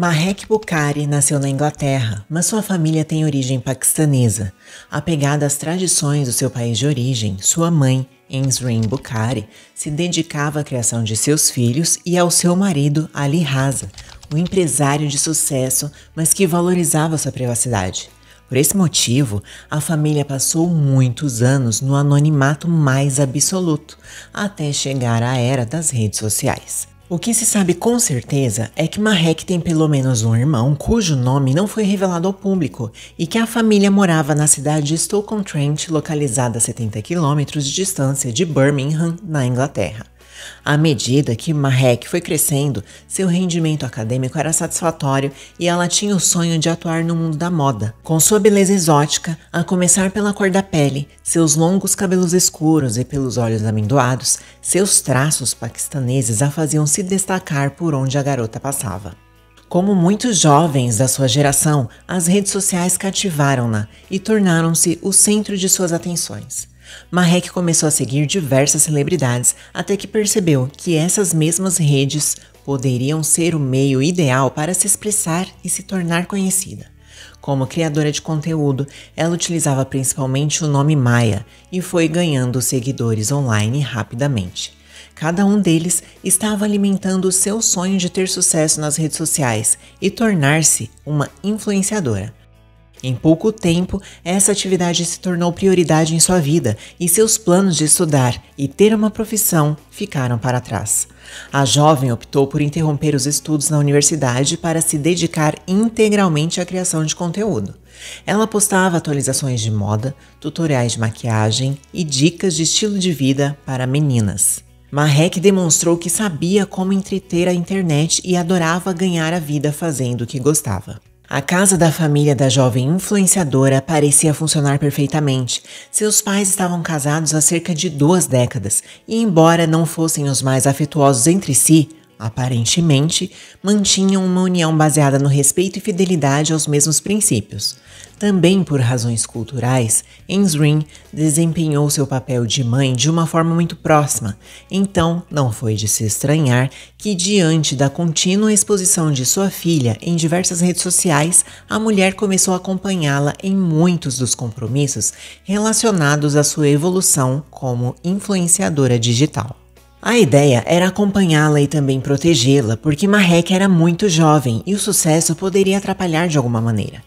Mahek Bukhari nasceu na Inglaterra, mas sua família tem origem paquistanesa. Apegada às tradições do seu país de origem, sua mãe, Enzrin Bukhari, se dedicava à criação de seus filhos e ao seu marido, Ali Raza, um empresário de sucesso, mas que valorizava sua privacidade. Por esse motivo, a família passou muitos anos no anonimato mais absoluto, até chegar à era das redes sociais. O que se sabe com certeza é que Marrek tem pelo menos um irmão cujo nome não foi revelado ao público e que a família morava na cidade de Stoke-on-Trent, localizada a 70 km de distância de Birmingham, na Inglaterra. À medida que Marrec foi crescendo, seu rendimento acadêmico era satisfatório e ela tinha o sonho de atuar no mundo da moda. Com sua beleza exótica, a começar pela cor da pele, seus longos cabelos escuros e pelos olhos amendoados, seus traços paquistaneses a faziam se destacar por onde a garota passava. Como muitos jovens da sua geração, as redes sociais cativaram-na e tornaram-se o centro de suas atenções. Marreque começou a seguir diversas celebridades até que percebeu que essas mesmas redes poderiam ser o meio ideal para se expressar e se tornar conhecida. Como criadora de conteúdo, ela utilizava principalmente o nome Maia e foi ganhando seguidores online rapidamente. Cada um deles estava alimentando o seu sonho de ter sucesso nas redes sociais e tornar-se uma influenciadora. Em pouco tempo, essa atividade se tornou prioridade em sua vida e seus planos de estudar e ter uma profissão ficaram para trás. A jovem optou por interromper os estudos na universidade para se dedicar integralmente à criação de conteúdo. Ela postava atualizações de moda, tutoriais de maquiagem e dicas de estilo de vida para meninas. Marek demonstrou que sabia como entreter a internet e adorava ganhar a vida fazendo o que gostava. A casa da família da jovem influenciadora parecia funcionar perfeitamente. Seus pais estavam casados há cerca de duas décadas e, embora não fossem os mais afetuosos entre si, aparentemente, mantinham uma união baseada no respeito e fidelidade aos mesmos princípios. Também por razões culturais, Ensrin desempenhou seu papel de mãe de uma forma muito próxima, então não foi de se estranhar que, diante da contínua exposição de sua filha em diversas redes sociais, a mulher começou a acompanhá-la em muitos dos compromissos relacionados à sua evolução como influenciadora digital. A ideia era acompanhá-la e também protegê-la, porque Marrek era muito jovem e o sucesso poderia atrapalhar de alguma maneira.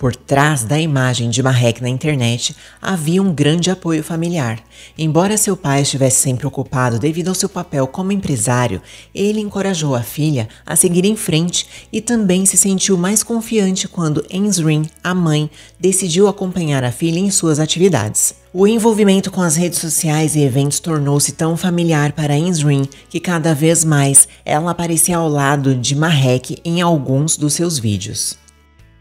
Por trás da imagem de Marrec na internet havia um grande apoio familiar. Embora seu pai estivesse sempre ocupado devido ao seu papel como empresário, ele encorajou a filha a seguir em frente e também se sentiu mais confiante quando Ensrin, a mãe, decidiu acompanhar a filha em suas atividades. O envolvimento com as redes sociais e eventos tornou-se tão familiar para Ensrin que cada vez mais ela aparecia ao lado de Marrec em alguns dos seus vídeos.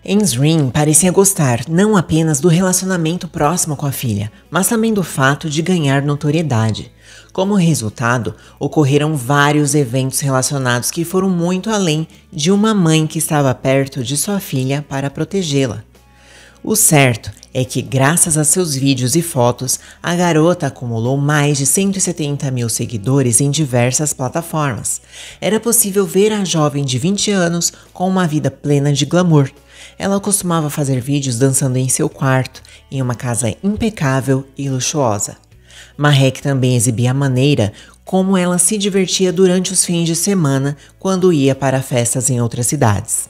Ensrin parecia gostar não apenas do relacionamento próximo com a filha, mas também do fato de ganhar notoriedade. Como resultado, ocorreram vários eventos relacionados que foram muito além de uma mãe que estava perto de sua filha para protegê-la. O certo é que, graças a seus vídeos e fotos, a garota acumulou mais de 170 mil seguidores em diversas plataformas. Era possível ver a jovem de 20 anos com uma vida plena de glamour ela costumava fazer vídeos dançando em seu quarto, em uma casa impecável e luxuosa. Marrec também exibia a maneira como ela se divertia durante os fins de semana quando ia para festas em outras cidades.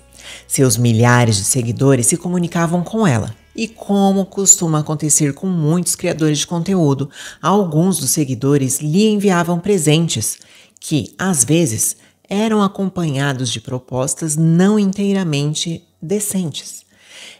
Seus milhares de seguidores se comunicavam com ela. E como costuma acontecer com muitos criadores de conteúdo, alguns dos seguidores lhe enviavam presentes, que, às vezes, eram acompanhados de propostas não inteiramente decentes.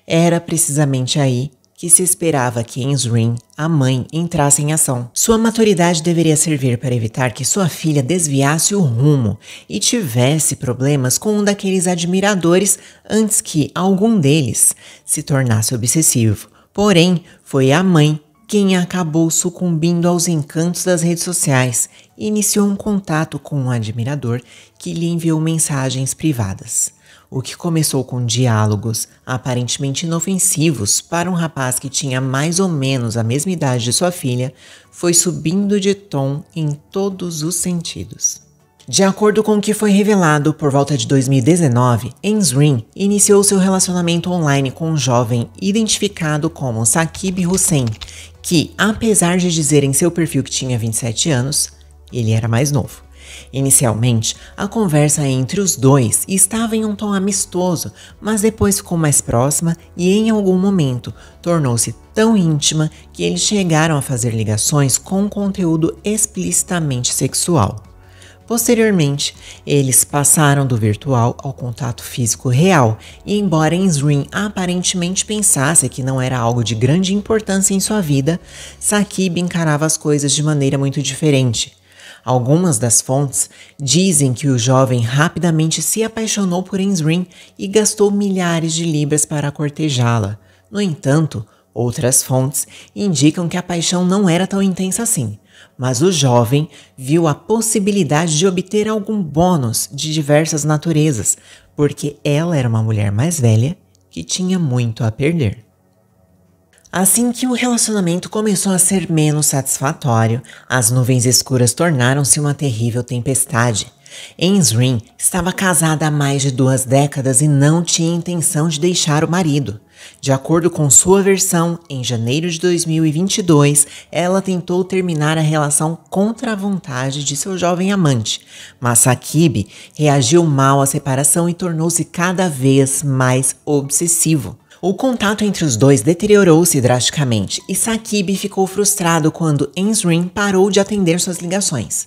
Era precisamente aí que se esperava que Ensrin, a mãe, entrasse em ação. Sua maturidade deveria servir para evitar que sua filha desviasse o rumo e tivesse problemas com um daqueles admiradores antes que algum deles se tornasse obsessivo. Porém, foi a mãe quem acabou sucumbindo aos encantos das redes sociais e iniciou um contato com um admirador que lhe enviou mensagens privadas. O que começou com diálogos aparentemente inofensivos para um rapaz que tinha mais ou menos a mesma idade de sua filha foi subindo de tom em todos os sentidos. De acordo com o que foi revelado, por volta de 2019, Enzrin iniciou seu relacionamento online com um jovem identificado como Saqib Hussein, que, apesar de dizer em seu perfil que tinha 27 anos, ele era mais novo. Inicialmente, a conversa entre os dois estava em um tom amistoso, mas depois ficou mais próxima e, em algum momento, tornou-se tão íntima que eles chegaram a fazer ligações com conteúdo explicitamente sexual. Posteriormente, eles passaram do virtual ao contato físico real, e embora Ensrin aparentemente pensasse que não era algo de grande importância em sua vida, Sakib encarava as coisas de maneira muito diferente. Algumas das fontes dizem que o jovem rapidamente se apaixonou por Ensrin e gastou milhares de libras para cortejá-la. No entanto, outras fontes indicam que a paixão não era tão intensa assim, mas o jovem viu a possibilidade de obter algum bônus de diversas naturezas, porque ela era uma mulher mais velha que tinha muito a perder. Assim que o relacionamento começou a ser menos satisfatório, as nuvens escuras tornaram-se uma terrível tempestade. Ainsrin estava casada há mais de duas décadas e não tinha intenção de deixar o marido. De acordo com sua versão, em janeiro de 2022, ela tentou terminar a relação contra a vontade de seu jovem amante, mas Sakibe reagiu mal à separação e tornou-se cada vez mais obsessivo. O contato entre os dois deteriorou-se drasticamente e Sakibe ficou frustrado quando Ensrin parou de atender suas ligações.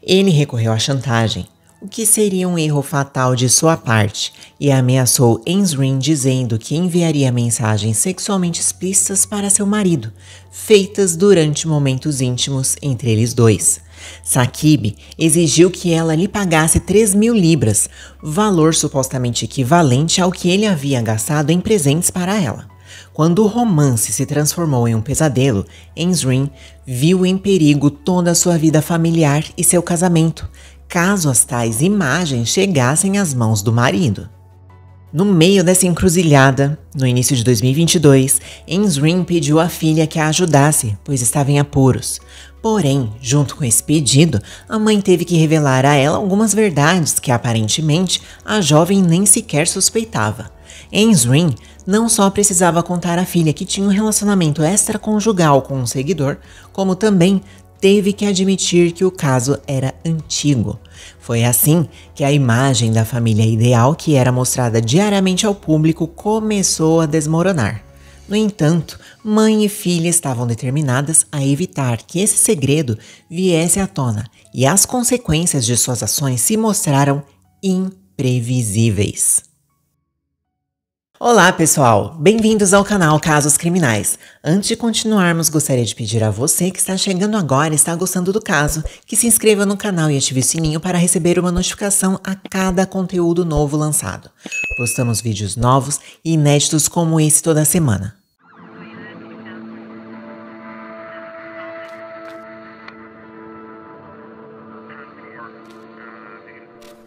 Ele recorreu à chantagem, o que seria um erro fatal de sua parte, e ameaçou Ensrin dizendo que enviaria mensagens sexualmente explícitas para seu marido, feitas durante momentos íntimos entre eles dois. Sakibe exigiu que ela lhe pagasse 3 mil libras, valor supostamente equivalente ao que ele havia gastado em presentes para ela. Quando o romance se transformou em um pesadelo, Ensrin viu em perigo toda a sua vida familiar e seu casamento, caso as tais imagens chegassem às mãos do marido. No meio dessa encruzilhada, no início de 2022, Ensrin pediu à filha que a ajudasse, pois estava em apuros. Porém, junto com esse pedido, a mãe teve que revelar a ela algumas verdades que aparentemente a jovem nem sequer suspeitava. Ainsrin não só precisava contar à filha que tinha um relacionamento extraconjugal com um seguidor, como também teve que admitir que o caso era antigo. Foi assim que a imagem da família ideal que era mostrada diariamente ao público começou a desmoronar. No entanto, mãe e filha estavam determinadas a evitar que esse segredo viesse à tona e as consequências de suas ações se mostraram imprevisíveis. Olá, pessoal! Bem-vindos ao canal Casos Criminais. Antes de continuarmos, gostaria de pedir a você que está chegando agora e está gostando do caso, que se inscreva no canal e ative o sininho para receber uma notificação a cada conteúdo novo lançado. Postamos vídeos novos e inéditos como esse toda semana.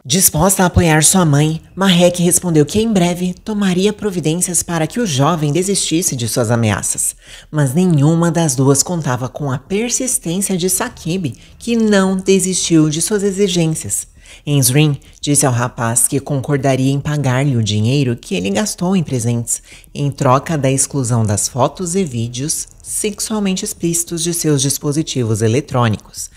Disposta a apoiar sua mãe, Marrec respondeu que em breve tomaria providências para que o jovem desistisse de suas ameaças, mas nenhuma das duas contava com a persistência de Saqib, que não desistiu de suas exigências Enzrin disse ao rapaz que concordaria em pagar-lhe o dinheiro que ele gastou em presentes, em troca da exclusão das fotos e vídeos sexualmente explícitos de seus dispositivos eletrônicos.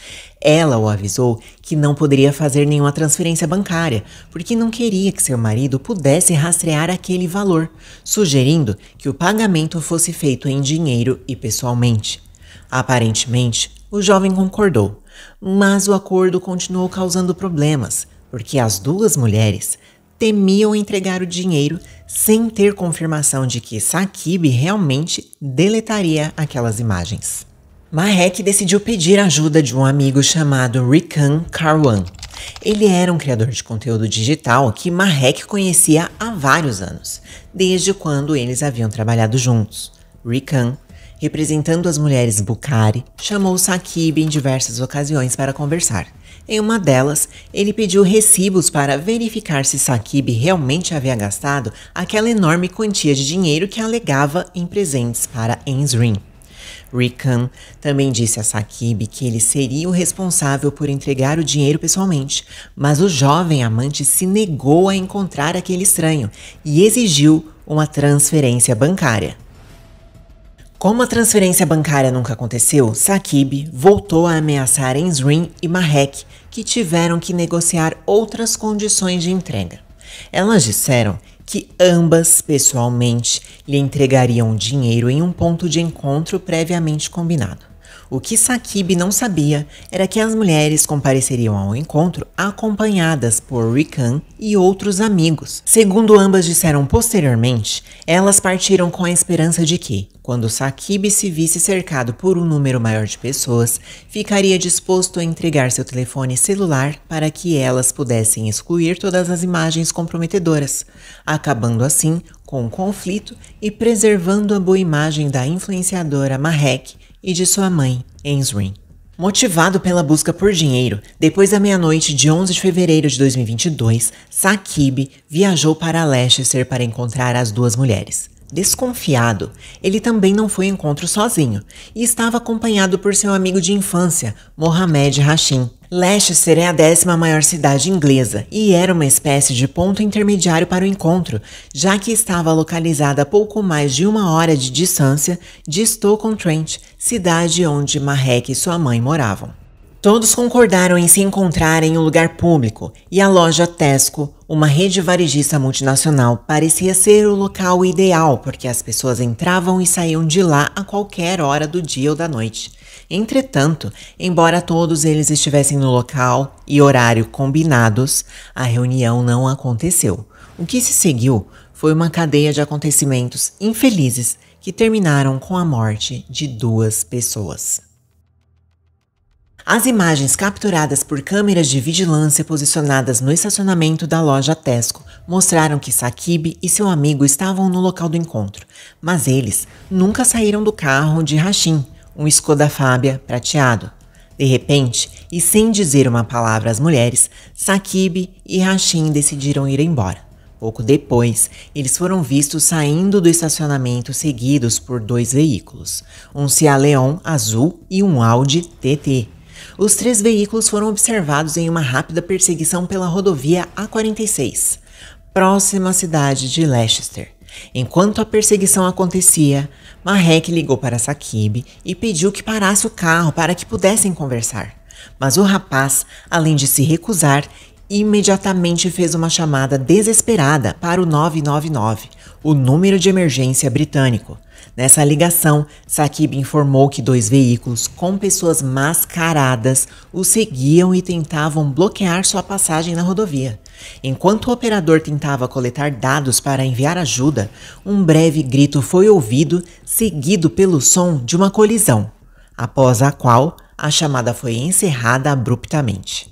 Ela o avisou que não poderia fazer nenhuma transferência bancária, porque não queria que seu marido pudesse rastrear aquele valor, sugerindo que o pagamento fosse feito em dinheiro e pessoalmente. Aparentemente, o jovem concordou mas o acordo continuou causando problemas, porque as duas mulheres temiam entregar o dinheiro sem ter confirmação de que Saqib realmente deletaria aquelas imagens. Marek decidiu pedir ajuda de um amigo chamado Rikan Karwan. Ele era um criador de conteúdo digital que Marek conhecia há vários anos, desde quando eles haviam trabalhado juntos. Rikan representando as mulheres Bukhari, chamou Sakib em diversas ocasiões para conversar. Em uma delas, ele pediu recibos para verificar se Sakib realmente havia gastado aquela enorme quantia de dinheiro que alegava em presentes para Ensrin. Rickham também disse a Sakib que ele seria o responsável por entregar o dinheiro pessoalmente, mas o jovem amante se negou a encontrar aquele estranho e exigiu uma transferência bancária. Como a transferência bancária nunca aconteceu, Saqib voltou a ameaçar Enzrin e Marrek, que tiveram que negociar outras condições de entrega. Elas disseram que ambas, pessoalmente, lhe entregariam dinheiro em um ponto de encontro previamente combinado. O que Sakib não sabia era que as mulheres compareceriam ao encontro acompanhadas por Rikan e outros amigos. Segundo ambas disseram posteriormente, elas partiram com a esperança de que, quando Sakib se visse cercado por um número maior de pessoas, ficaria disposto a entregar seu telefone celular para que elas pudessem excluir todas as imagens comprometedoras, acabando assim com o conflito e preservando a boa imagem da influenciadora Marrek e de sua mãe, Ainsrin. Motivado pela busca por dinheiro, depois da meia-noite de 11 de fevereiro de 2022, Sakib viajou para Leicester para encontrar as duas mulheres. Desconfiado, ele também não foi ao encontro sozinho e estava acompanhado por seu amigo de infância, Mohamed Hashim. Leicester é a décima maior cidade inglesa e era uma espécie de ponto intermediário para o encontro, já que estava localizada a pouco mais de uma hora de distância de Stoke-on-Trent, cidade onde Marrek e sua mãe moravam. Todos concordaram em se encontrar em um lugar público e a loja Tesco, uma rede varejista multinacional, parecia ser o local ideal porque as pessoas entravam e saíam de lá a qualquer hora do dia ou da noite. Entretanto, embora todos eles estivessem no local e horário combinados, a reunião não aconteceu. O que se seguiu foi uma cadeia de acontecimentos infelizes que terminaram com a morte de duas pessoas. As imagens capturadas por câmeras de vigilância posicionadas no estacionamento da loja Tesco mostraram que Sakib e seu amigo estavam no local do encontro, mas eles nunca saíram do carro de Rachim, um Skoda Fábia prateado. De repente, e sem dizer uma palavra às mulheres, Saqib e Rashim decidiram ir embora. Pouco depois, eles foram vistos saindo do estacionamento seguidos por dois veículos, um Cia Leon azul e um Audi TT. Os três veículos foram observados em uma rápida perseguição pela rodovia A46, próxima à cidade de Leicester. Enquanto a perseguição acontecia, Marrek ligou para Sakib e pediu que parasse o carro para que pudessem conversar. Mas o rapaz, além de se recusar, imediatamente fez uma chamada desesperada para o 999, o número de emergência britânico. Nessa ligação, Saquib informou que dois veículos com pessoas mascaradas o seguiam e tentavam bloquear sua passagem na rodovia. Enquanto o operador tentava coletar dados para enviar ajuda, um breve grito foi ouvido, seguido pelo som de uma colisão, após a qual a chamada foi encerrada abruptamente.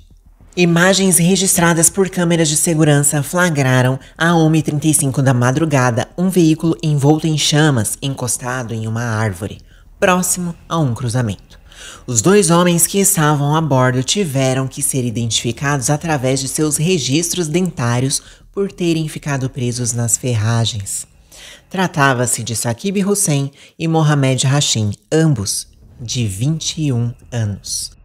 Imagens registradas por câmeras de segurança flagraram, à 1h35 da madrugada, um veículo envolto em chamas encostado em uma árvore, próximo a um cruzamento. Os dois homens que estavam a bordo tiveram que ser identificados através de seus registros dentários por terem ficado presos nas ferragens. Tratava-se de Saqib Hussein e Mohamed Hashim, ambos de 21 anos.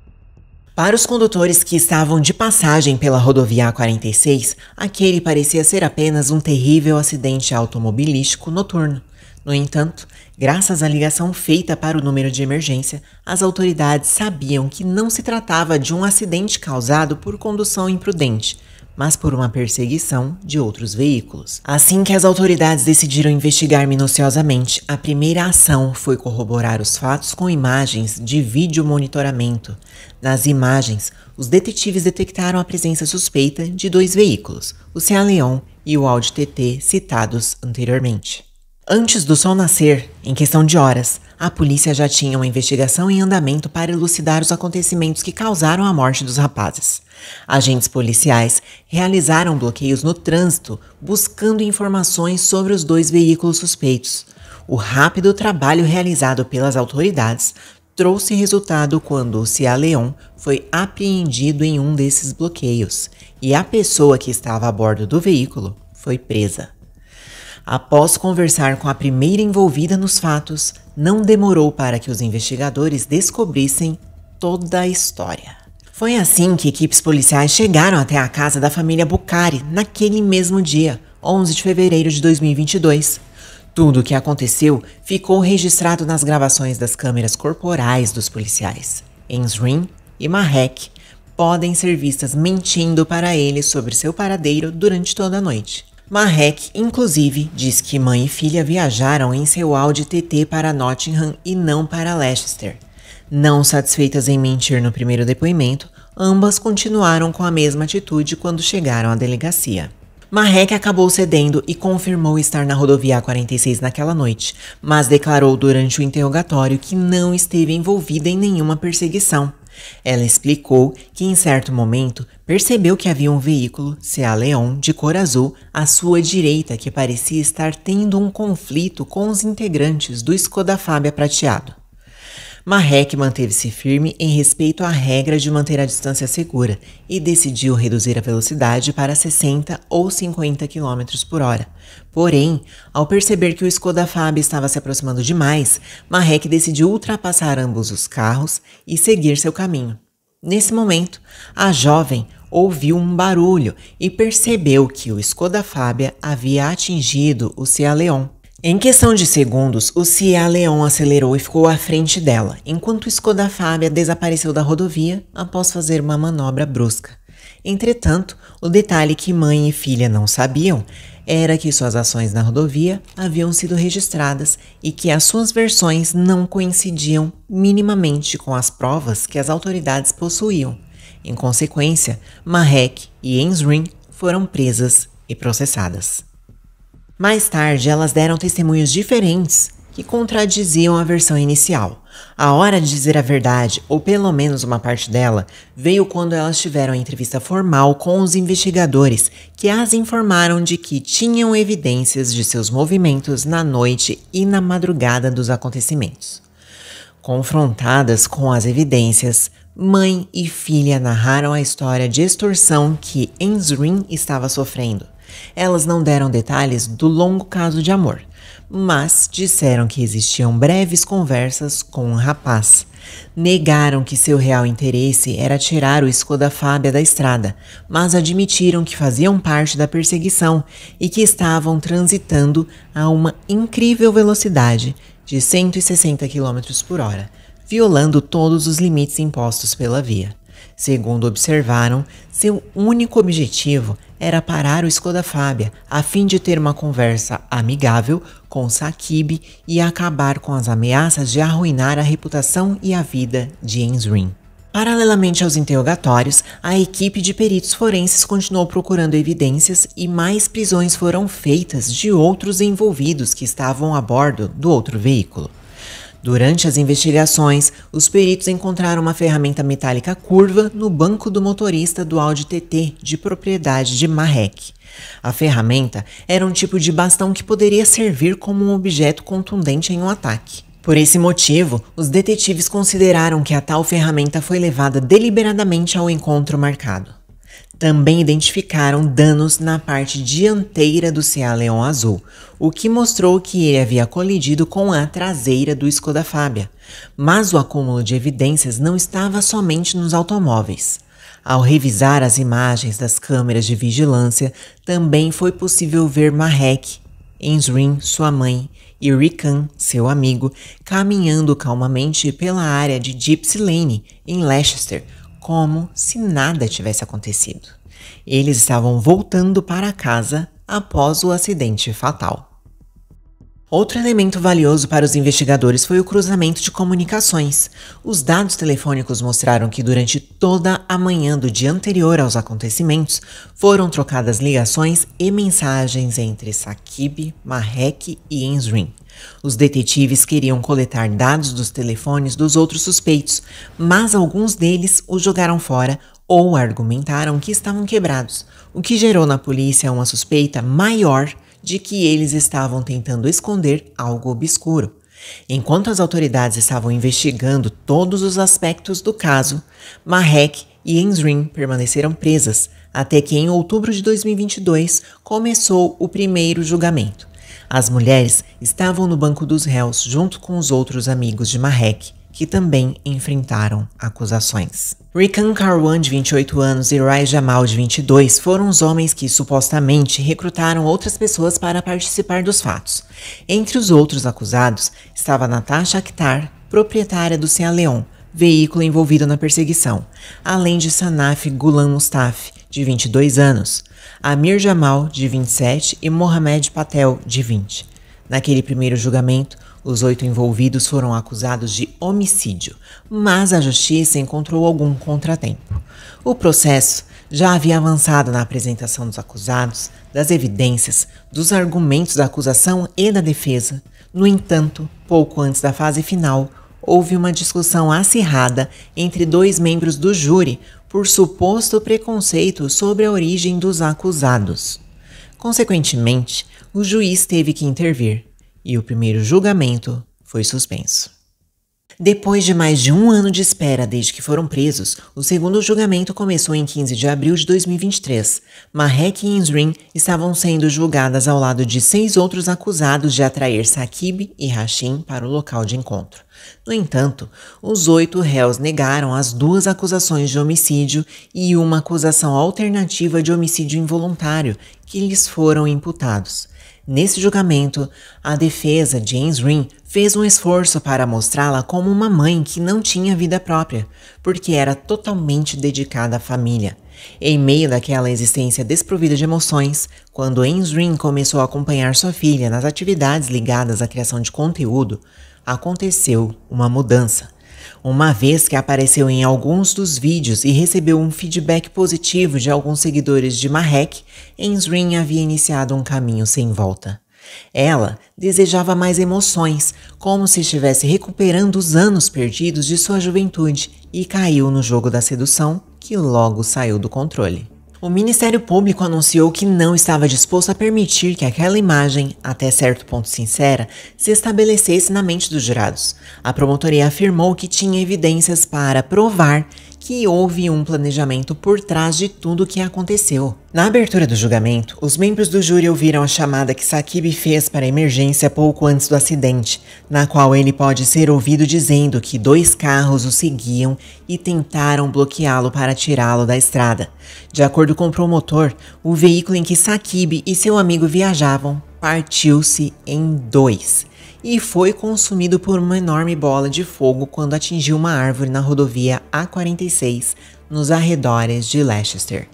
Para os condutores que estavam de passagem pela rodovia A46, aquele parecia ser apenas um terrível acidente automobilístico noturno. No entanto, graças à ligação feita para o número de emergência, as autoridades sabiam que não se tratava de um acidente causado por condução imprudente, mas por uma perseguição de outros veículos. Assim que as autoridades decidiram investigar minuciosamente, a primeira ação foi corroborar os fatos com imagens de vídeo monitoramento. Nas imagens, os detetives detectaram a presença suspeita de dois veículos, o Seat Leon e o Audi TT citados anteriormente. Antes do sol nascer, em questão de horas, a polícia já tinha uma investigação em andamento para elucidar os acontecimentos que causaram a morte dos rapazes. Agentes policiais realizaram bloqueios no trânsito, buscando informações sobre os dois veículos suspeitos. O rápido trabalho realizado pelas autoridades trouxe resultado quando o Cia Leon foi apreendido em um desses bloqueios e a pessoa que estava a bordo do veículo foi presa. Após conversar com a primeira envolvida nos fatos, não demorou para que os investigadores descobrissem toda a história. Foi assim que equipes policiais chegaram até a casa da família Bucari naquele mesmo dia, 11 de fevereiro de 2022. Tudo o que aconteceu ficou registrado nas gravações das câmeras corporais dos policiais. Ensrin e Marrek podem ser vistas mentindo para ele sobre seu paradeiro durante toda a noite. Marrec, inclusive, diz que mãe e filha viajaram em seu Audi TT para Nottingham e não para Leicester. Não satisfeitas em mentir no primeiro depoimento, ambas continuaram com a mesma atitude quando chegaram à delegacia. Marrec acabou cedendo e confirmou estar na rodovia 46 naquela noite, mas declarou durante o interrogatório que não esteve envolvida em nenhuma perseguição. Ela explicou que em certo momento percebeu que havia um veículo CA Leon de cor azul à sua direita que parecia estar tendo um conflito com os integrantes do Skoda Fábia prateado. Marrec manteve-se firme em respeito à regra de manter a distância segura e decidiu reduzir a velocidade para 60 ou 50 km por hora, Porém, ao perceber que o Skoda Fab estava se aproximando demais, Marek decidiu ultrapassar ambos os carros e seguir seu caminho. Nesse momento, a jovem ouviu um barulho e percebeu que o Skoda Fábia havia atingido o Cia Leon. Em questão de segundos, o Cia Leon acelerou e ficou à frente dela, enquanto o Skoda Fábia desapareceu da rodovia após fazer uma manobra brusca. Entretanto, o detalhe que mãe e filha não sabiam era que suas ações na rodovia haviam sido registradas e que as suas versões não coincidiam minimamente com as provas que as autoridades possuíam. Em consequência, Marek e Ensrin foram presas e processadas. Mais tarde, elas deram testemunhos diferentes que contradiziam a versão inicial. A hora de dizer a verdade, ou pelo menos uma parte dela, veio quando elas tiveram a entrevista formal com os investigadores que as informaram de que tinham evidências de seus movimentos na noite e na madrugada dos acontecimentos. Confrontadas com as evidências, mãe e filha narraram a história de extorsão que Enzrin estava sofrendo. Elas não deram detalhes do longo caso de amor, mas disseram que existiam breves conversas com o um rapaz. Negaram que seu real interesse era tirar o Skoda Fábia da estrada, mas admitiram que faziam parte da perseguição e que estavam transitando a uma incrível velocidade de 160 km por hora, violando todos os limites impostos pela via. Segundo observaram, seu único objetivo era parar o Skoda Fábia, a fim de ter uma conversa amigável com Sakib e acabar com as ameaças de arruinar a reputação e a vida de Enzrin. Paralelamente aos interrogatórios, a equipe de peritos forenses continuou procurando evidências e mais prisões foram feitas de outros envolvidos que estavam a bordo do outro veículo. Durante as investigações, os peritos encontraram uma ferramenta metálica curva no banco do motorista do Audi TT de propriedade de Marrec. A ferramenta era um tipo de bastão que poderia servir como um objeto contundente em um ataque. Por esse motivo, os detetives consideraram que a tal ferramenta foi levada deliberadamente ao encontro marcado também identificaram danos na parte dianteira do CA Leão Azul, o que mostrou que ele havia colidido com a traseira do Skoda Fabia. Mas o acúmulo de evidências não estava somente nos automóveis. Ao revisar as imagens das câmeras de vigilância, também foi possível ver Marrek, Enzrin, sua mãe, e Rican, seu amigo, caminhando calmamente pela área de Gypsy Lane, em Leicester, como se nada tivesse acontecido. Eles estavam voltando para casa após o acidente fatal. Outro elemento valioso para os investigadores foi o cruzamento de comunicações. Os dados telefônicos mostraram que durante toda a manhã do dia anterior aos acontecimentos foram trocadas ligações e mensagens entre Saqib, Marrek e Enzrin. Os detetives queriam coletar dados dos telefones dos outros suspeitos, mas alguns deles os jogaram fora ou argumentaram que estavam quebrados, o que gerou na polícia uma suspeita maior de que eles estavam tentando esconder algo obscuro. Enquanto as autoridades estavam investigando todos os aspectos do caso, Marrek e Enzrin permaneceram presas, até que em outubro de 2022 começou o primeiro julgamento. As mulheres estavam no banco dos réus junto com os outros amigos de Marrek que também enfrentaram acusações. Rikan Karwan, de 28 anos, e Rai Jamal, de 22, foram os homens que supostamente recrutaram outras pessoas para participar dos fatos. Entre os outros acusados estava Natasha Akhtar, proprietária do Leon, veículo envolvido na perseguição, além de Sanaf Gulam Mustafi, de 22 anos, Amir Jamal, de 27, e Mohamed Patel, de 20. Naquele primeiro julgamento, os oito envolvidos foram acusados de homicídio, mas a justiça encontrou algum contratempo. O processo já havia avançado na apresentação dos acusados, das evidências, dos argumentos da acusação e da defesa. No entanto, pouco antes da fase final, houve uma discussão acirrada entre dois membros do júri por suposto preconceito sobre a origem dos acusados. Consequentemente, o juiz teve que intervir e o primeiro julgamento foi suspenso. Depois de mais de um ano de espera desde que foram presos, o segundo julgamento começou em 15 de abril de 2023. Marek e Insrin estavam sendo julgadas ao lado de seis outros acusados de atrair Sakib e Hashim para o local de encontro. No entanto, os oito réus negaram as duas acusações de homicídio e uma acusação alternativa de homicídio involuntário que lhes foram imputados. Nesse julgamento, a defesa James Ring fez um esforço para mostrá-la como uma mãe que não tinha vida própria, porque era totalmente dedicada à família. Em meio daquela existência desprovida de emoções, quando Ring começou a acompanhar sua filha nas atividades ligadas à criação de conteúdo, aconteceu uma mudança. Uma vez que apareceu em alguns dos vídeos e recebeu um feedback positivo de alguns seguidores de Marrek, Ensrin havia iniciado um caminho sem volta. Ela desejava mais emoções, como se estivesse recuperando os anos perdidos de sua juventude e caiu no jogo da sedução, que logo saiu do controle. O Ministério Público anunciou que não estava disposto a permitir que aquela imagem, até certo ponto sincera, se estabelecesse na mente dos jurados. A promotoria afirmou que tinha evidências para provar que houve um planejamento por trás de tudo o que aconteceu. Na abertura do julgamento, os membros do júri ouviram a chamada que Sakib fez para a emergência pouco antes do acidente, na qual ele pode ser ouvido dizendo que dois carros o seguiam e tentaram bloqueá-lo para tirá-lo da estrada. De acordo com o promotor, o veículo em que Sakib e seu amigo viajavam partiu-se em dois e foi consumido por uma enorme bola de fogo quando atingiu uma árvore na rodovia A46, nos arredores de Leicester.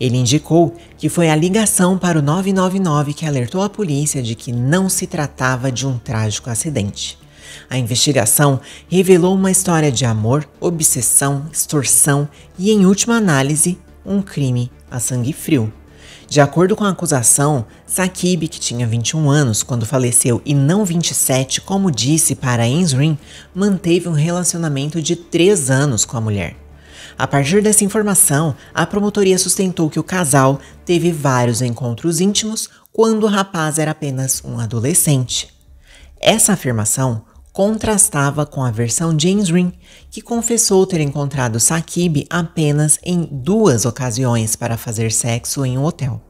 Ele indicou que foi a ligação para o 999 que alertou a polícia de que não se tratava de um trágico acidente. A investigação revelou uma história de amor, obsessão, extorsão e, em última análise, um crime a sangue frio. De acordo com a acusação, Saqib, que tinha 21 anos quando faleceu e não 27, como disse para Ensrin, manteve um relacionamento de 3 anos com a mulher. A partir dessa informação, a promotoria sustentou que o casal teve vários encontros íntimos quando o rapaz era apenas um adolescente. Essa afirmação contrastava com a versão James Ring, que confessou ter encontrado Sakib apenas em duas ocasiões para fazer sexo em um hotel.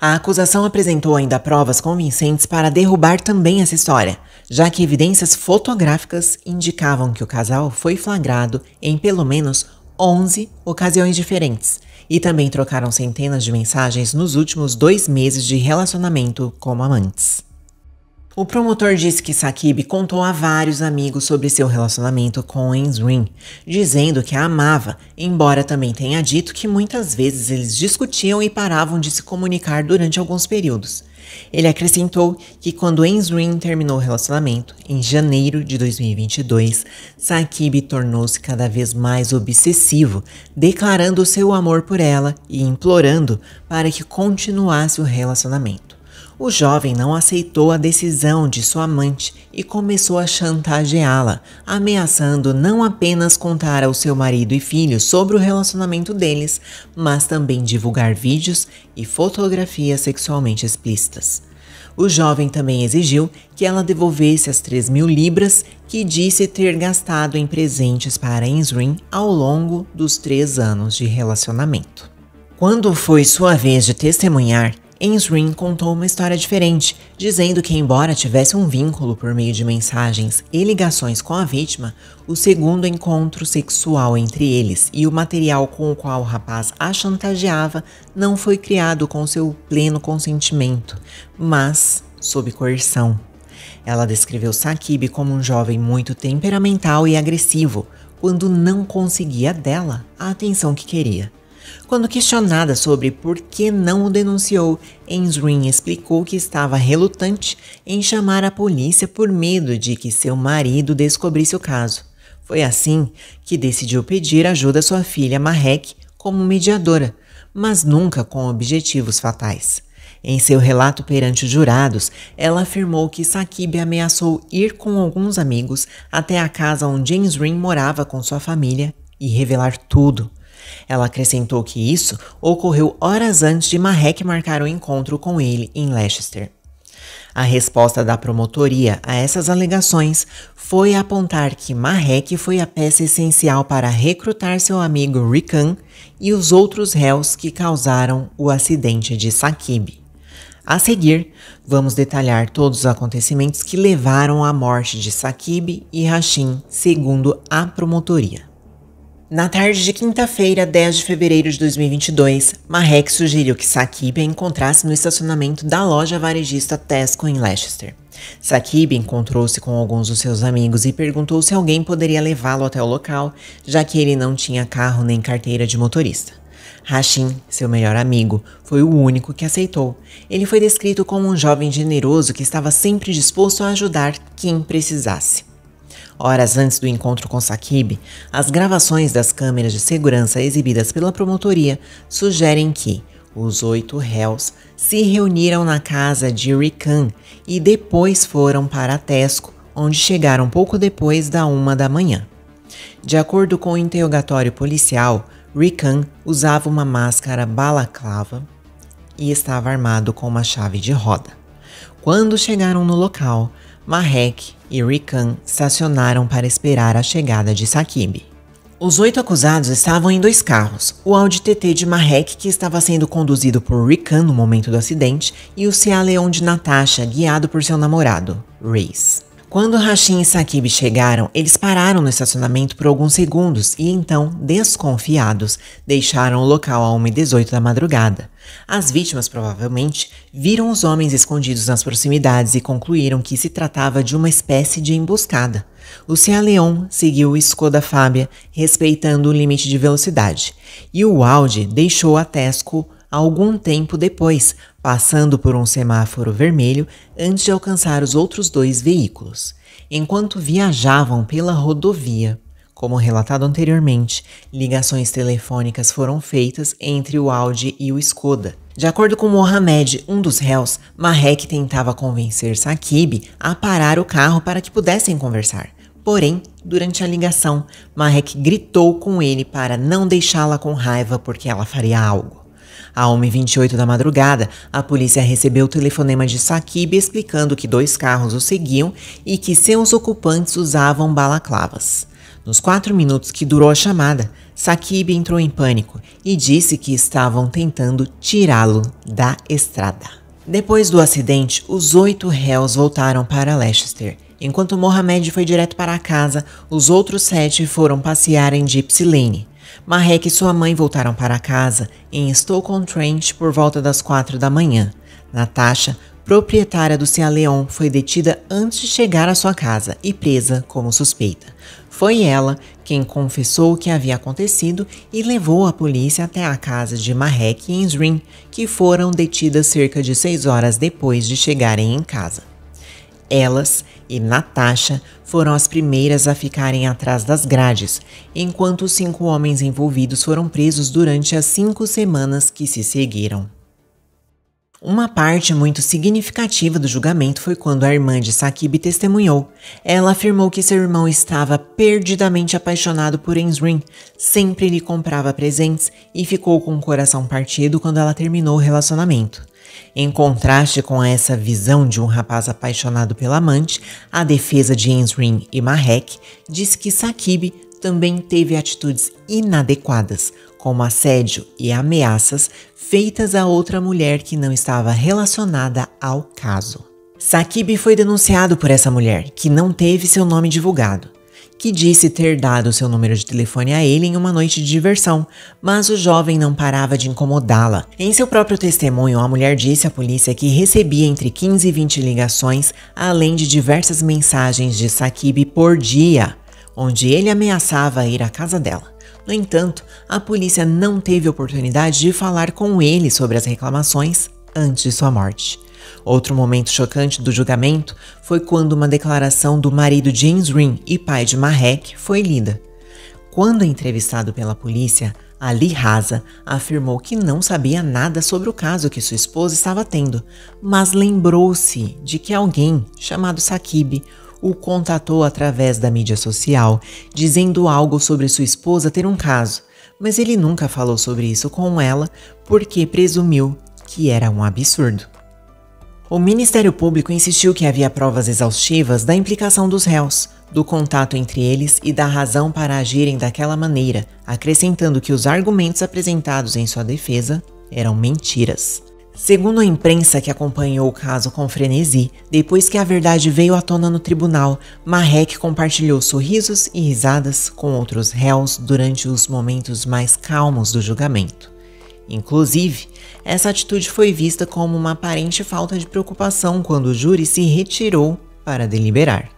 A acusação apresentou ainda provas convincentes para derrubar também essa história, já que evidências fotográficas indicavam que o casal foi flagrado em pelo menos 11 ocasiões diferentes e também trocaram centenas de mensagens nos últimos dois meses de relacionamento como amantes. O promotor disse que Sakib contou a vários amigos sobre seu relacionamento com Enzrin, dizendo que a amava, embora também tenha dito que muitas vezes eles discutiam e paravam de se comunicar durante alguns períodos. Ele acrescentou que quando Enzrin terminou o relacionamento, em janeiro de 2022, Sakib tornou-se cada vez mais obsessivo, declarando seu amor por ela e implorando para que continuasse o relacionamento. O jovem não aceitou a decisão de sua amante e começou a chantageá-la, ameaçando não apenas contar ao seu marido e filho sobre o relacionamento deles, mas também divulgar vídeos e fotografias sexualmente explícitas. O jovem também exigiu que ela devolvesse as 3 mil libras que disse ter gastado em presentes para Insrin ao longo dos três anos de relacionamento. Quando foi sua vez de testemunhar, Ensrin contou uma história diferente, dizendo que, embora tivesse um vínculo por meio de mensagens e ligações com a vítima, o segundo encontro sexual entre eles e o material com o qual o rapaz a chantageava não foi criado com seu pleno consentimento, mas sob coerção. Ela descreveu Sakibe como um jovem muito temperamental e agressivo, quando não conseguia dela a atenção que queria. Quando questionada sobre por que não o denunciou, Ensrin explicou que estava relutante em chamar a polícia por medo de que seu marido descobrisse o caso. Foi assim que decidiu pedir ajuda à sua filha Marek como mediadora, mas nunca com objetivos fatais. Em seu relato perante os jurados, ela afirmou que Saqib ameaçou ir com alguns amigos até a casa onde James Ring morava com sua família e revelar tudo. Ela acrescentou que isso ocorreu horas antes de Marek marcar o um encontro com ele em Leicester. A resposta da promotoria a essas alegações foi apontar que Marek foi a peça essencial para recrutar seu amigo Rican e os outros réus que causaram o acidente de Saqib. A seguir, vamos detalhar todos os acontecimentos que levaram à morte de Saqib e Rashim, segundo a promotoria. Na tarde de quinta-feira, 10 de fevereiro de 2022, Marrek sugeriu que Sakib encontrasse no estacionamento da loja varejista Tesco em Leicester. Sakib encontrou-se com alguns dos seus amigos e perguntou se alguém poderia levá-lo até o local, já que ele não tinha carro nem carteira de motorista. Rashim, seu melhor amigo, foi o único que aceitou. Ele foi descrito como um jovem generoso que estava sempre disposto a ajudar quem precisasse. Horas antes do encontro com Saquib, as gravações das câmeras de segurança exibidas pela promotoria sugerem que os oito réus se reuniram na casa de Rican e depois foram para Tesco, onde chegaram pouco depois da uma da manhã. De acordo com o interrogatório policial, Rican usava uma máscara balaclava e estava armado com uma chave de roda. Quando chegaram no local, Marrek e Rikan estacionaram para esperar a chegada de Sakib. Os oito acusados estavam em dois carros, o Audi TT de Marrek, que estava sendo conduzido por Rikan no momento do acidente, e o Cia Leon de Natasha, guiado por seu namorado, Reese. Quando Rachim e Saqib chegaram, eles pararam no estacionamento por alguns segundos e então, desconfiados, deixaram o local a 1h18 da madrugada. As vítimas provavelmente viram os homens escondidos nas proximidades e concluíram que se tratava de uma espécie de emboscada. O Leon seguiu o Skoda Fábia, respeitando o limite de velocidade, e o Audi deixou a Tesco algum tempo depois, passando por um semáforo vermelho antes de alcançar os outros dois veículos, enquanto viajavam pela rodovia. Como relatado anteriormente, ligações telefônicas foram feitas entre o Audi e o Skoda. De acordo com Mohamed, um dos réus, Marrek tentava convencer Sakib a parar o carro para que pudessem conversar. Porém, durante a ligação, Marrek gritou com ele para não deixá-la com raiva porque ela faria algo. À 1h28 da madrugada, a polícia recebeu o telefonema de Sakib explicando que dois carros o seguiam e que seus ocupantes usavam balaclavas. Nos quatro minutos que durou a chamada, Sakib entrou em pânico e disse que estavam tentando tirá-lo da estrada. Depois do acidente, os oito réus voltaram para Leicester. Enquanto Mohamed foi direto para casa, os outros sete foram passear em Gypsy Lane. Marrec e sua mãe voltaram para casa em Stoke-on-Trent por volta das quatro da manhã. Natasha, proprietária do Leon, foi detida antes de chegar à sua casa e presa como suspeita. Foi ela quem confessou o que havia acontecido e levou a polícia até a casa de Marrec e Ensrin, que foram detidas cerca de seis horas depois de chegarem em casa. Elas e Natasha foram as primeiras a ficarem atrás das grades, enquanto os cinco homens envolvidos foram presos durante as cinco semanas que se seguiram. Uma parte muito significativa do julgamento foi quando a irmã de Sakib testemunhou. Ela afirmou que seu irmão estava perdidamente apaixonado por Ensrin, sempre lhe comprava presentes e ficou com o coração partido quando ela terminou o relacionamento. Em contraste com essa visão de um rapaz apaixonado pela amante, a defesa de Ensrin e Marrek diz que Sakib também teve atitudes inadequadas, como assédio e ameaças feitas a outra mulher que não estava relacionada ao caso. Sakibe foi denunciado por essa mulher, que não teve seu nome divulgado, que disse ter dado seu número de telefone a ele em uma noite de diversão, mas o jovem não parava de incomodá-la. Em seu próprio testemunho, a mulher disse à polícia que recebia entre 15 e 20 ligações, além de diversas mensagens de Sakibe por dia, onde ele ameaçava ir à casa dela. No entanto, a polícia não teve oportunidade de falar com ele sobre as reclamações antes de sua morte. Outro momento chocante do julgamento foi quando uma declaração do marido James Ring e pai de Marrek foi lida. Quando entrevistado pela polícia, Ali Raza afirmou que não sabia nada sobre o caso que sua esposa estava tendo, mas lembrou-se de que alguém chamado Saqib o contatou através da mídia social, dizendo algo sobre sua esposa ter um caso, mas ele nunca falou sobre isso com ela porque presumiu que era um absurdo. O Ministério Público insistiu que havia provas exaustivas da implicação dos réus, do contato entre eles e da razão para agirem daquela maneira, acrescentando que os argumentos apresentados em sua defesa eram mentiras. Segundo a imprensa que acompanhou o caso com frenesi, depois que a verdade veio à tona no tribunal, Marrec compartilhou sorrisos e risadas com outros réus durante os momentos mais calmos do julgamento. Inclusive, essa atitude foi vista como uma aparente falta de preocupação quando o júri se retirou para deliberar.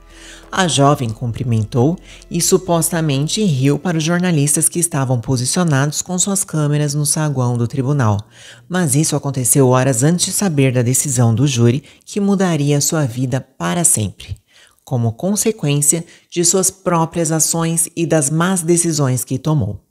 A jovem cumprimentou e supostamente riu para os jornalistas que estavam posicionados com suas câmeras no saguão do tribunal. Mas isso aconteceu horas antes de saber da decisão do júri que mudaria sua vida para sempre como consequência de suas próprias ações e das más decisões que tomou.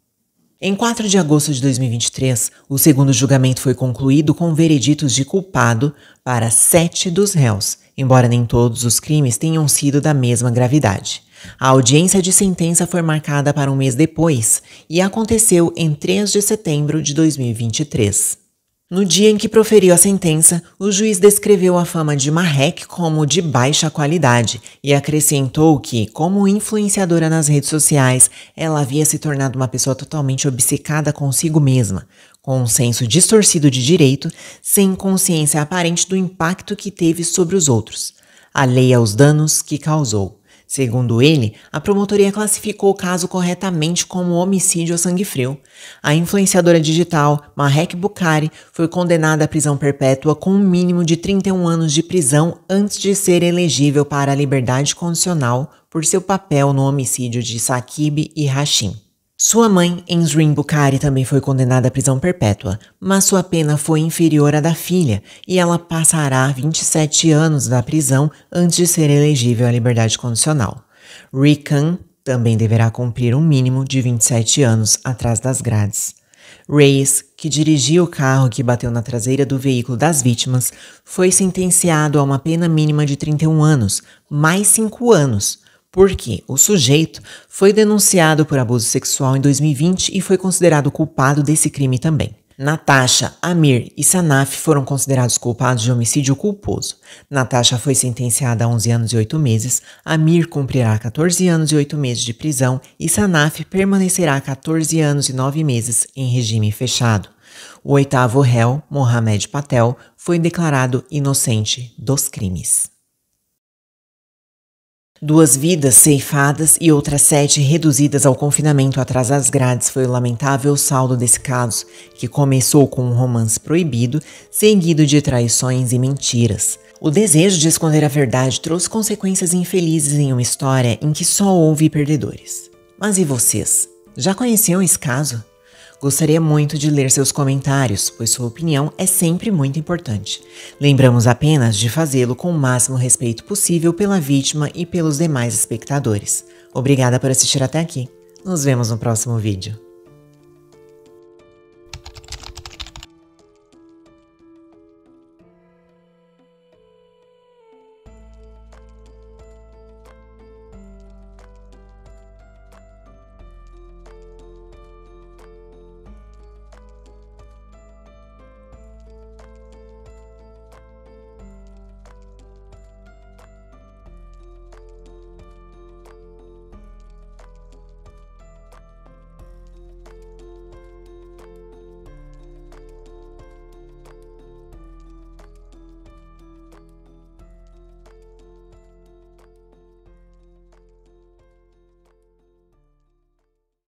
Em 4 de agosto de 2023, o segundo julgamento foi concluído com vereditos de culpado para sete dos réus, embora nem todos os crimes tenham sido da mesma gravidade. A audiência de sentença foi marcada para um mês depois e aconteceu em 3 de setembro de 2023. No dia em que proferiu a sentença, o juiz descreveu a fama de Marreque como de baixa qualidade e acrescentou que, como influenciadora nas redes sociais, ela havia se tornado uma pessoa totalmente obcecada consigo mesma, com um senso distorcido de direito, sem consciência aparente do impacto que teve sobre os outros, alheia aos danos que causou. Segundo ele, a promotoria classificou o caso corretamente como homicídio a sangue frio. A influenciadora digital Marek Bukhari foi condenada à prisão perpétua com um mínimo de 31 anos de prisão antes de ser elegível para a liberdade condicional por seu papel no homicídio de Saqib e Hashim. Sua mãe, Enzrin Bukhari, também foi condenada à prisão perpétua, mas sua pena foi inferior à da filha e ela passará 27 anos da prisão antes de ser elegível à liberdade condicional. Rican também deverá cumprir um mínimo de 27 anos atrás das grades. Reyes, que dirigia o carro que bateu na traseira do veículo das vítimas, foi sentenciado a uma pena mínima de 31 anos, mais 5 anos porque o sujeito foi denunciado por abuso sexual em 2020 e foi considerado culpado desse crime também. Natasha, Amir e Sanaf foram considerados culpados de homicídio culposo. Natasha foi sentenciada a 11 anos e 8 meses, Amir cumprirá 14 anos e 8 meses de prisão e Sanaf permanecerá 14 anos e 9 meses em regime fechado. O oitavo réu, Mohamed Patel, foi declarado inocente dos crimes. Duas vidas ceifadas e outras sete reduzidas ao confinamento atrás das grades foi o lamentável saldo desse caso, que começou com um romance proibido, seguido de traições e mentiras. O desejo de esconder a verdade trouxe consequências infelizes em uma história em que só houve perdedores. Mas e vocês? Já conheciam esse caso? Gostaria muito de ler seus comentários, pois sua opinião é sempre muito importante. Lembramos apenas de fazê-lo com o máximo respeito possível pela vítima e pelos demais espectadores. Obrigada por assistir até aqui. Nos vemos no próximo vídeo.